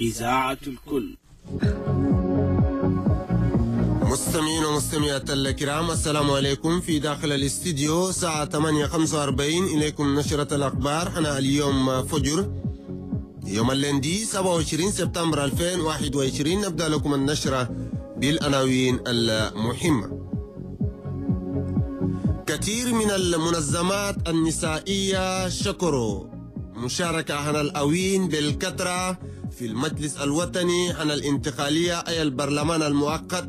إذاعة الكل مستمعين ومستمعات الكرام السلام عليكم في داخل الاستديو ساعة 8:45 إليكم نشرة الأخبار أنا اليوم فجر يوم اللندي 27 سبتمبر 2021 نبدأ لكم النشرة بالأناوين المهمة كثير من المنظمات النسائية شكروا مشاركة هنا الأوين بالكثرة في المجلس الوطني عن الانتقالية أي البرلمان المؤقت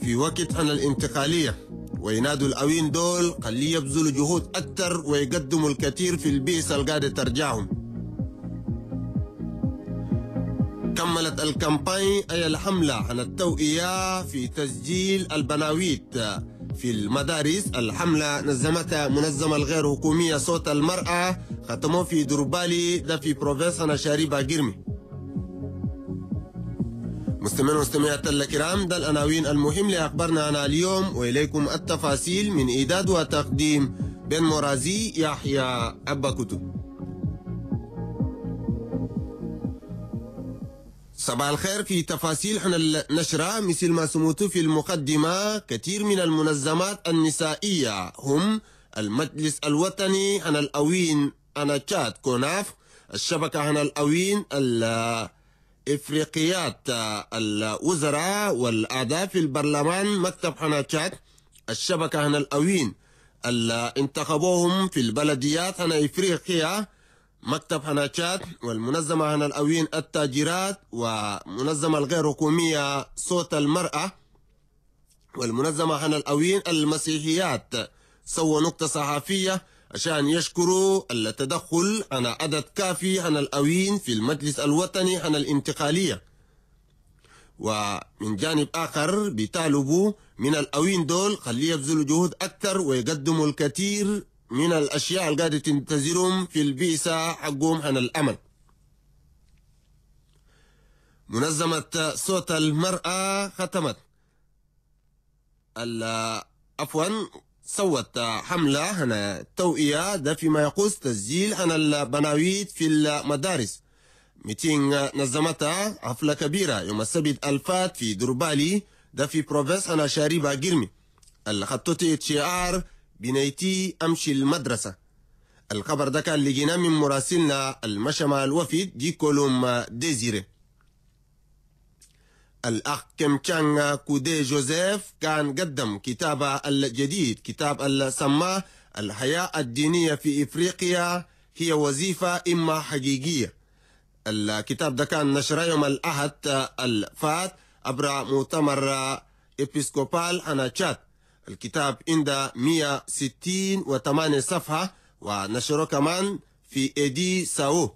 في وقت عن الانتقالية وينادوا الأوين دول خليه يبذلوا جهود أكثر ويقدموا الكثير في البيئة القادة ترجعهم كملت الكامباين أي الحملة عن التوئية في تسجيل البناويت في المدارس الحملة نظمتها منظمة الغير حكومية صوت المرأة ختموا في دربالي ده في بروفيسنا شاريبا جيرمي مستمعين ومستمعات الكرام ده الأناوين المهم لأخبارنا عن اليوم وإليكم التفاصيل من إيداد وتقديم بن مرازي يحيى أبا كتب صباح الخير في تفاصيل حنا النشرة مثل ما سمعت في المقدمة كثير من المنظمات النسائية هم المجلس الوطني عن الأوين أنا تشاد كوناف الشبكة عن الأوين إفريقيات آه، الوزراء والأعضاء في البرلمان مكتب حناشات الشبكة هنا الأوين اللي انتخبوهم في البلديات هنا إفريقيا مكتب حناشات والمنظمة هنا الأوين التاجرات ومنظمة الغير حكومية صوت المرأة والمنظمة هنا الأوين المسيحيات سووا نقطة صحفية عشان يشكروا التدخل عن عدد كافي عن الأوين في المجلس الوطني عن الانتقالية ومن جانب آخر بيطالبوا من الأوين دول خليه يبذلوا جهود أكثر ويقدموا الكثير من الأشياء القادة تنتظرهم في البيسة حقهم عن الأمل منظمة صوت المرأة ختمت عفوا صوت حملة هنا توئية ده فيما يخص تسجيل عن البناويت في المدارس ميتين نظمتها حفلة كبيرة يوم السبت الفات في دربالي ده في بروفيس أنا شاريبا جيرمي الخطوتي ار بنيتي أمشي المدرسة الخبر ده كان لجينا من مراسلنا المشمال الوفد دي كولوم ديزيري الأحكم كان كودي جوزيف كان قدم كتابه الجديد كتاب سماه الحياة الدينية في إفريقيا هي وظيفة إما حقيقية الكتاب ده كان نشره يوم الأحد الفات عبر مؤتمر إبسكوبال أنا الكتاب عند 168 صفحة ونشره كمان في إيدي ساو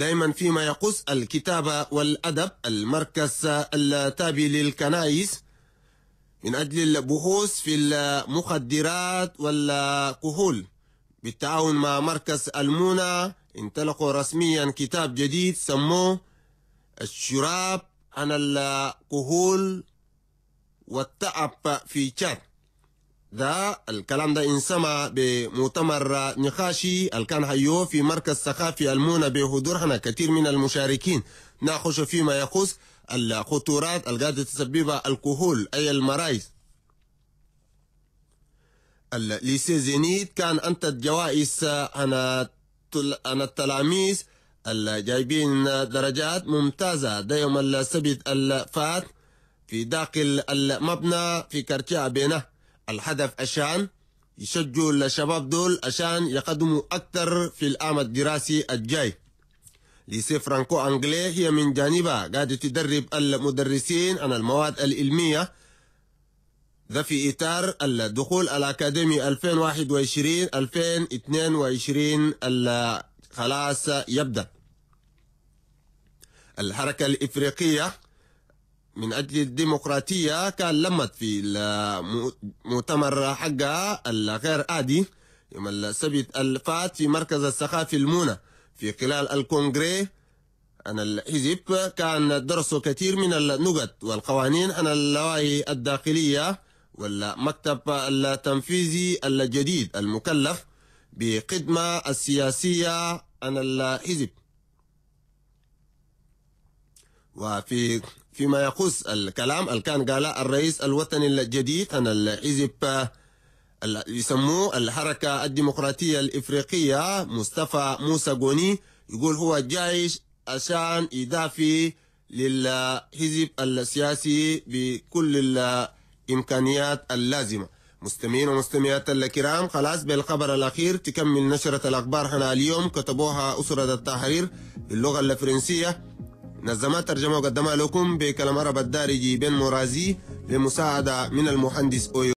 دائما فيما يخص الكتابة والأدب المركز التابع للكنائس من أجل البحوث في المخدرات والكهول بالتعاون مع مركز المونة انطلقوا رسميا كتاب جديد سموه الشراب عن الكهول والتعب في تشاد ذا الكلام ده انسمع بمؤتمر نقاشي الكان كان هيو في مركز ثقافي المونة هنا كثير من المشاركين ناخش فيما يخص الخطورات القادة تسببها الكهول أي المرايز الليسي زينيت كان أنت جوائز أنا أنا التلاميذ الجايبين درجات ممتازة ده يوم السبت الفات في داخل المبنى في كرتيا بينه الهدف عشان يشجعوا الشباب دول عشان يقدموا أكثر في العام الدراسي الجاي ليسي فرانكو أنجلي هي من جانبها قاعدة تدرب المدرسين عن المواد العلمية ذا في إطار الدخول الأكاديمي 2021-2022 خلاص يبدأ الحركة الإفريقية من أجل الديمقراطية كان لمت في المؤتمر حقها الغير عادي يوم السبت الفات في مركز الثقافي المونة في خلال الكونغري أن الحزب كان درسوا كثير من النقط والقوانين عن اللوائح الداخلية والمكتب التنفيذي الجديد المكلف بخدمة السياسية عن الحزب وفي فيما يخص الكلام كان قال الرئيس الوطني الجديد أن الحزب يسموه الحركة الديمقراطية الإفريقية مصطفى موسى جوني يقول هو جايش عشان يدافي للحزب السياسي بكل الإمكانيات اللازمة مستمعين ومستمعات الكرام خلاص بالخبر الأخير تكمل نشرة الأخبار هنا اليوم كتبوها أسرة التحرير باللغة الفرنسية نظمت ترجمة قدمها لكم بكلمة عرب الدارجي بن مرازي بمساعدة من المهندس أويو